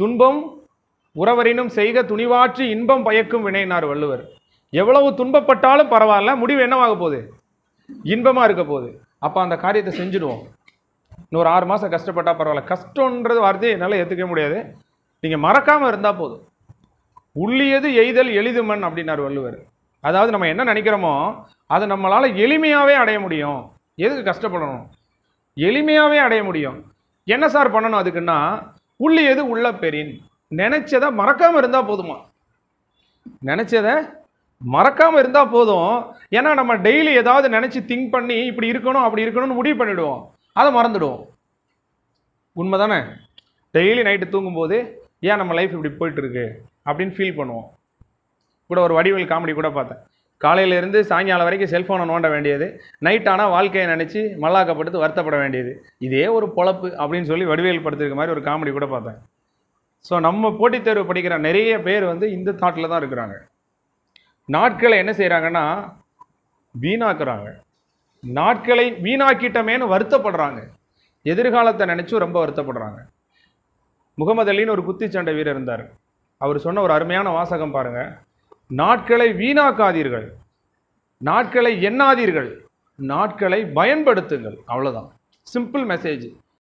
துன்பம் உறவரினும் செய்க துணிவாற்றி இன்பம் பயக்கும் வினைனார் வள்ளுவர் எவ்வளவு துன்பப்பட்டாலும் பரவாயில்ல முடிவு என்னவாக போகுது இன்பமாக இருக்க போகுது அப்போ அந்த காரியத்தை செஞ்சுடுவோம் இன்னொரு ஆறு மாதம் கஷ்டப்பட்டால் பரவாயில்ல கஷ்டன்றது வார்த்தையை என்னால் ஏற்றுக்க முடியாது நீங்கள் மறக்காமல் இருந்தால் போதும் உள்ளியது எய்தல் எளிது மண் அப்படின்னார் வள்ளுவர் அதாவது நம்ம என்ன நினைக்கிறோமோ அதை நம்மளால் எளிமையாகவே அடைய முடியும் எதுக்கு கஷ்டப்படணும் எளிமையாகவே அடைய முடியும் என்ன சார் பண்ணணும் அதுக்குன்னா புள்ளியது உள்ள பெறின் நினைச்சதை மறக்காம இருந்தா போதுமா நினைச்சதை மறக்காம இருந்தா போதும் ஏன்னா நம்ம டெய்லி ஏதாவது நினைச்சு திங்க் பண்ணி இப்படி இருக்கணும் அப்படி இருக்கணும்னு முடிவு பண்ணிடுவோம் அதை மறந்துடுவோம் உண்மை தானே டெய்லி நைட்டு தூங்கும்போது ஏன் நம்ம லைஃப் இப்படி போயிட்டு இருக்கு அப்படின்னு ஃபீல் பண்ணுவோம் கூட ஒரு வடிவேல் காமெடி கூட பார்த்தேன் காலையிலேருந்து சாயங்காலம் வரைக்கும் செல்ஃபோனை நோண்ட வேண்டியது நைட் ஆனால் வாழ்க்கையை நினச்சி மல்லாக்கப்பட்டு வருத்தப்பட வேண்டியது இதே ஒரு பொழப்பு அப்படின்னு சொல்லி வடிவேல் படுத்திருக்க மாதிரி ஒரு காமெடி கூட பார்த்தேன் ஸோ நம்ம போட்டித் தேர்வு படிக்கிற நிறைய பேர் வந்து இந்த தாட்டில் தான் இருக்கிறாங்க நாட்களை என்ன செய்கிறாங்கன்னா வீணாக்குறாங்க நாட்களை வீணாக்கிட்டமேனு வருத்தப்படுறாங்க எதிர்காலத்தை நினச்சும் ரொம்ப வருத்தப்படுறாங்க முகமது அலின்னு ஒரு குத்திச்சண்டை வீரர் இருந்தார் அவர் சொன்ன ஒரு அருமையான வாசகம் பாருங்கள் நாட்களை வீணாக்காதீர்கள் நாட்களை எண்ணாதீர்கள் நாட்களை பயன்படுத்துங்கள் அவ்வளோதான் சிம்பிள் மெசேஜ்